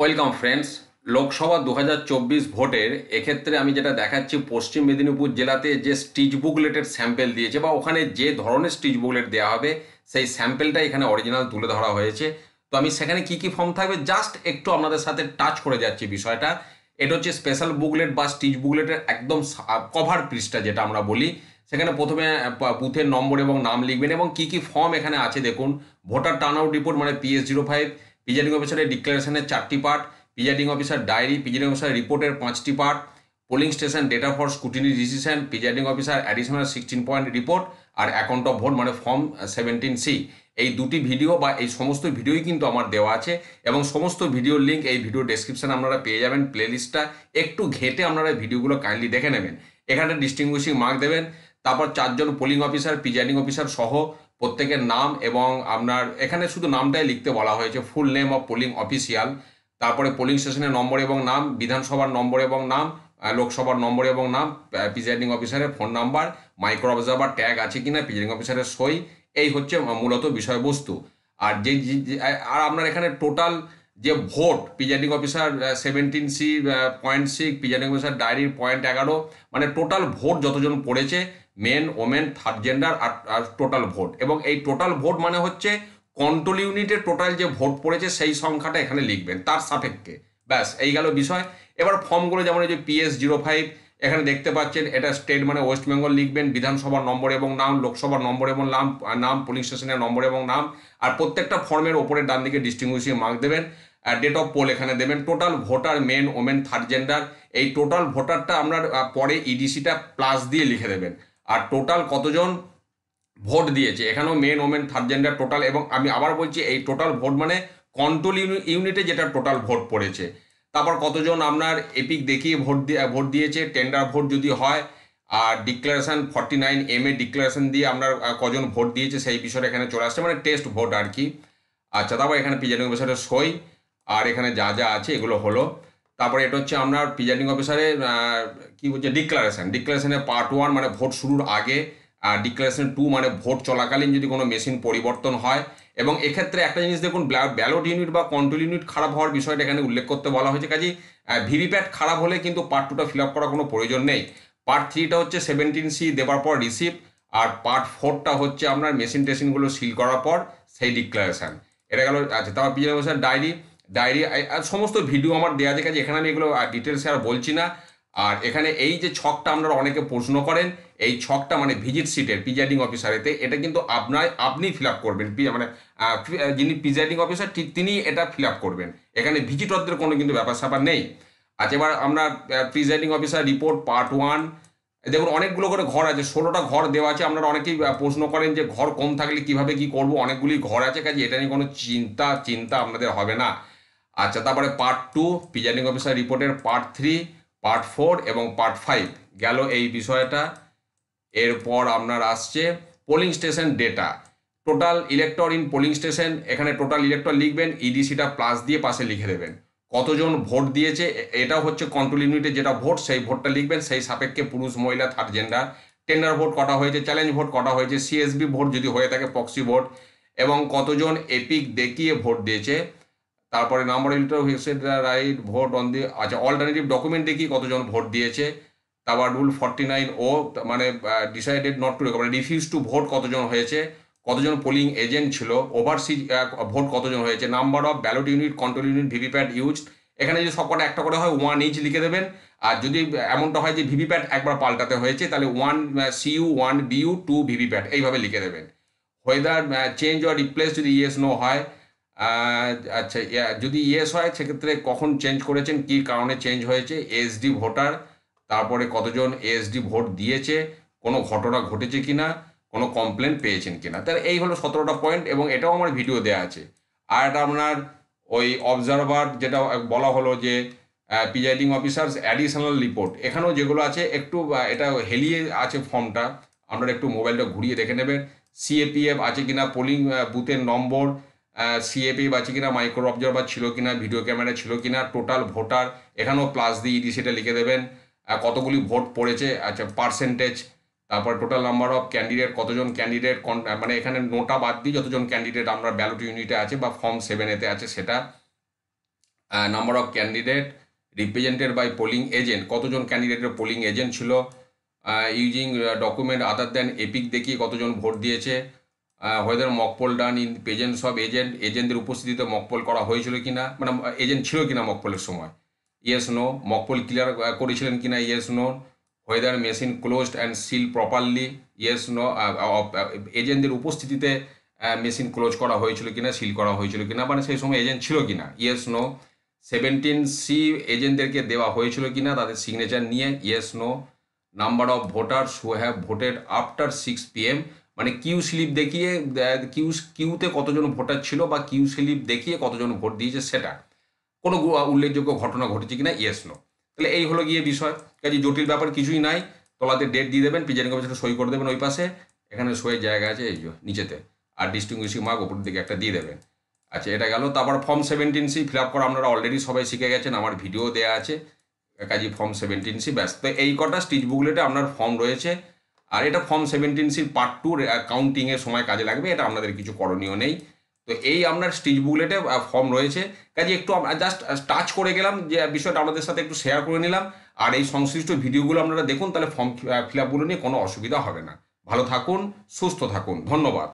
welcome friends Lok Sabha দু ভোটের এক্ষেত্রে আমি যেটা দেখাচ্ছি পশ্চিম মেদিনীপুর জেলাতে যে স্টিচ বুকলেটের স্যাম্পেল দিয়েছে বা ওখানে যে ধরনের স্টিচ বুকলেট দেওয়া হবে সেই স্যাম্পেলটা এখানে অরিজিনাল তুলে ধরা হয়েছে তো আমি সেখানে কি কি ফর্ম থাকবে জাস্ট একটু আপনাদের সাথে টাচ করে যাচ্ছি বিষয়টা এটা হচ্ছে স্পেশাল বুকলেট বা স্টিচ বুকলেটের একদম কভার পৃষ্ঠা যেটা আমরা বলি সেখানে প্রথমে বুথের নম্বর এবং নাম লিখবেন এবং কি কি ফর্ম এখানে আছে দেখুন ভোটার টার্ন আউট রিপোর্ট মানে পিএস জিরো ফাইভ প্রিজাইডিং অফিসারের ডিক্লারেশনের চারটি part presiding officer diary presiding officer রিপোর্টের পাঁচটি part polling station data for scrutiny decision presiding officer additional sixteen point report আর অ্যাকাউন্ট অফ ভোট মানে ফর্ম সেভেন্টিন সি এই দুটি ভিডিও বা এই সমস্ত ভিডিওই কিন্তু আমার দেওয়া আছে এবং সমস্ত ভিডিওর লিঙ্ক এই ভিডিও ডেসক্রিপশানে আপনারা পেয়ে যাবেন প্লেলিস্টটা একটু ঘেটে আপনারা ভিডিওগুলো কাইন্ডলি দেখে নেবেন এখানে ডিস্টিংগুইশিং মার্ক দেবেন তারপর চারজন পোলিং অফিসার প্রিজাইডিং অফিসার সহ প্রত্যেকের নাম এবং আপনার এখানে শুধু নামটাই লিখতে বলা হয়েছে full name of polling official তারপরে পোলিং স্টেশনের নম্বর এবং নাম বিধানসভার নম্বর এবং নাম লোকসভার নম্বর এবং নাম প্রিজাইডিং অফিসারের phone number micro observer tag আছে কিনা প্রিজাইডিং অফিসারের সই এই হচ্ছে মূলত বিষয়বস্তু আর যে আর আপনার এখানে টোটাল যে vote presiding officer seventeen C point six presiding officer ডায়েরির পয়েন্ট এগারো মানে টোটাল ভোট যতজন পড়েছে মেন ওমেন থার্ড জেন্ডার আর টোটাল ভোট এবং এই টোটাল ভোট মানে হচ্ছে কন্ট্রোল ইউনিটের টোটাল যে ভোট পড়েছে সেই সংখ্যাটা এখানে লিখবেন তার সাপেক্ষে ব্যাস এই গেল বিষয় এবার ফর্মগুলো যেমন এই যে পিএস জিরো ফাইভ এখানে দেখতে পাচ্ছেন এটা স্টেট মানে ওয়েস্ট বেঙ্গল লিখবেন বিধানসভার নম্বর এবং নাম লোকসভার নম্বর এবং নাম নাম পুলিশ স্টেশনের নম্বর এবং নাম আর প্রত্যেকটা ফর্মের ওপরে ডান দিকে ডিস্টিংগুইশিং মার্ক দেবেন ডেট অফ পোল এখানে দেবেন total voter men women third gender এই টোটাল ভোটারটা আপনার পরে ইডিসিটা e প্লাস দিয়ে লিখে দেবেন আর টোটাল কতজন ভোট দিয়েছে এখানেও men women third gender total এবং আমি আবার বলছি এই টোটাল ভোট মানে কন্ট্রোল ইউনিটে যেটা টোটাল ভোট পড়েছে তারপর কতজন আপনার এপিক দেখিয়ে ভোট দিয়ে ভোট দিয়েছে টেন্ডার ভোট যদি হয় আর declaration forty nine M A declaration দিয়ে আপনার কজন ভোট দিয়েছে সেই বিষয়ে এখানে চলে আসছে মানে টেস্ট ভোট আর কি আচ্ছা তারপর এখানে পিজানি বিষয়টা সই আর এখানে যা যা আছে এগুলো হলো তারপরে এটা হচ্ছে আপনার প্রিজাইডিং অফিসারের কি হচ্ছে ডিক্লারেশন ডিক্লারেশনের পার্ট ওয়ান মানে ভোট শুরুর আগে আর ডিক্লারেশন টু মানে ভোট চলাকালীন যদি কোনো মেশিন পরিবর্তন হয় এবং এক্ষেত্রে একটা জিনিস দেখুন ব্যালট ইউনিট বা কন্ট্রোল ইউনিট খারাপ হওয়ার বিষয়টা এখানে উল্লেখ করতে বলা হয়েছে কাজেই ভিভিপ্যাট খারাপ হলে কিন্তু পার্ট টুটা ফিল আপ করার কোনো প্রয়োজন নেই পার্ট থ্রিটা হচ্ছে সেভেন্টিন সি দেওয়ার পর রিসিভ আর পার্ট ফোরটা হচ্ছে আপনার মেশিন টেশিনগুলো সিল করার পর সেই ডিক্লারেশান এটা গেল আচ্ছা তারপর অফিসার ডায়েরি ডায়েরি আর সমস্ত ভিডিও আমার দেওয়া আছে কাজে এখানে আমি এগুলো ডিটেলসে আর বলছি না আর এখানে এই যে ছকটা আপনারা অনেকে প্রশ্ন করেন এই ছকটা মানে ভিজিট সিটের প্রিজাইডিং অফিসারেতে এটা কিন্তু আপনার আপনি ফিল আপ করবেন মানে যিনি প্রিজাইডিং অফিসার ঠিক তিনি এটা ফিল আপ করবেন এখানে ভিজিটরদের কোনো কিন্তু ব্যাপার স্যাপার নেই আচ্ছা এবার আমরা presiding officer report part one দেখুন অনেকগুলো করে ঘর আছে ষোলোটা ঘর দেওয়া আছে আপনারা অনেকেই প্রশ্ন করেন যে ঘর কম থাকলে কিভাবে কি করব অনেকগুলি ঘর আছে কাজে এটা নিয়ে কোনো চিন্তা চিন্তা আপনাদের হবে না আচ্ছা তারপরে পার্ট টু প্রিজাইডিং অফিসার রিপোর্টের পার্ট থ্রি পার্ট ফোর এবং পার্ট ফাইভ গেল এই বিষয়টা এরপর আপনার আসছে polling station data total elector in polling station এখানে টোটাল ইলেকটর লিখবেন ইডিসিটা e প্লাস দিয়ে পাশে লিখে দেবেন কতজন ভোট দিয়েছে এটা হচ্ছে কন্ট্রোল ইউনিটে যেটা ভোট সেই ভোটটা লিখবেন সেই সাপেক্ষে পুরুষ মহিলা থার্ড জেন্ডার টেন্ডার ভোট কটা হয়েছে চ্যালেঞ্জ ভোট কটা হয়েছে সিএসবি ভোট যদি হয়ে থাকে পক্সি ভোট এবং কতজন এপিক দেখিয়ে ভোট দিয়েছে তারপরে নাম্বার ইন্টার হেক্সেড রাইট ভোট অন দি আচ্ছা অল্টারনেটিভ ডকুমেন্ট দেখি কতজন ভোট দিয়েছে তারপর রুল ফর্টি নাইন ও মানে ডিসাইডেড নট টু মানে রিফিউজ টু ভোট কতজন হয়েছে কতজন পোলিং এজেন্ট ছিল ওভারসিজ ভোট কতজন হয়েছে number of ballot unit control unit VVPAT use এখানে যদি সবকটা একটা করে হয় ওয়ান ইচ লিখে দেবেন আর যদি এমনটা হয় যে ভিভিপ্যাট একবার পাল্টাতে হয়েছে তাহলে one U one BU two VVPAT এইভাবে লিখে দেবেন ওয়েদার চেঞ্জ অর রিপ্লেস যদি ইয়েস নো হয় আচ্ছা যদি ইয়েস হয় সেক্ষেত্রে কখন চেঞ্জ করেছেন কি কারণে চেঞ্জ হয়েছে এএসডি ভোটার তারপরে কতজন এএসডি ভোট দিয়েছে কোনো ঘটনা ঘটেছে কি না কোনো কমপ্লেন পেয়েছেন কি না তাহলে এই হলো সতেরোটা পয়েন্ট এবং এটাও আমার ভিডিও দেওয়া আছে আর এটা আপনার ওই অবজারভার যেটা বলা হলো যে প্রিজাইডিং অফিসার্স অ্যাডিশনাল রিপোর্ট এখানেও যেগুলো আছে একটু এটা হেলিয়ে আছে ফর্মটা আপনারা একটু মোবাইলটা ঘুরিয়ে দেখে নেবেন সিএপিএফ আছে কিনা পোলিং বুথের নম্বর সিএপি বাঁচে কিনা মাইক্রো অবজার্ভার ছিল কিনা ভিডিও ক্যামেরা ছিল কিনা টোটাল ভোটার এখানেও প্লাস দিয়ে ইডি সেটা লিখে দেবেন কতগুলি ভোট পড়েছে আচ্ছা পার্সেন্টেজ তারপর টোটাল নাম্বার অফ ক্যান্ডিডেট কতজন ক্যান্ডিডেট মানে এখানে নোটা বাদ দিয়ে যতজন ক্যান্ডিডেট আমরা ব্যালট ইউনিটে আছে বা ফর্ম সেভেনেতে আছে সেটা number of candidate represented by polling agent কতজন ক্যান্ডিডেটের পোলিং এজেন্ট ছিল using document other than EPIC দেখিয়ে কতজন ভোট দিয়েছে whether mock poll done in agent সব এজেন্ট এজেন্টদের উপস্থিতিতে মকপল করা হয়েছিল কিনা মানে এজেন্ট ছিল কিনা মকপলের সময় ইয়েস নো মকপল ক্লিয়ার করেছিলেন কিনা yes no whether machine closed and seal properly yes no এজেন্টদের উপস্থিতিতে মেশিন ক্লোজ করা হয়েছিল কিনা সিল করা হয়েছিল কিনা মানে সেই সময় এজেন্ট ছিল কিনা ইয়েস নো সেভেন্টিন সি এজেন্টদেরকে দেওয়া হয়েছিল কিনা তাদের সিগনেচার নিয়ে yes no number of voters who have voted after six P M মানে কিউ স্লিপ দেখিয়ে কিউ কিউতে কতজন ভোটার ছিল বা কিউ স্লিপ দেখিয়ে কতজন ভোট দিয়েছে সেটা কোনো উল্লেখযোগ্য ঘটনা ঘটেছে কিনা ইয়েস নো তাহলে এই হলো গিয়ে বিষয় কাজে জটিল ব্যাপার কিছুই নাই তলাতে ডেট দিয়ে দেবেন প্রিজাইডিং অফিসার সই করে দেবেন ওই পাশে এখানে সইয়ের জায়গা আছে এই নিচেতে আর ডিস্টিংগুইশিং মার্ক ওপর দিকে একটা দিয়ে দেবেন আচ্ছা এটা গেল তারপর form seventeen C fill up করা আপনারা অলরেডি সবাই শিখে গেছেন আমার ভিডিও দেওয়া আছে কাজী ফর্ম সেভেন্টিন সি ব্যাস তো এই কটা স্টিচ বুকলেটে আপনার ফর্ম রয়েছে আর এটা ফর্ম সেভেন্টিন সির পার্ট টু কাউন্টিংয়ের সময় কাজে লাগবে এটা আপনাদের কিছু করণীয় নেই তো এই আপনার স্টিচ বুকলেটে ফর্ম রয়েছে কাজে একটু জাস্ট টাচ করে গেলাম যে বিষয়টা আমাদের সাথে একটু শেয়ার করে নিলাম আর এই সংশ্লিষ্ট ভিডিওগুলো আপনারা দেখুন তাহলে ফর্ম ফিল আপগুলো নিয়ে কোনো অসুবিধা হবে না ভালো থাকুন সুস্থ থাকুন ধন্যবাদ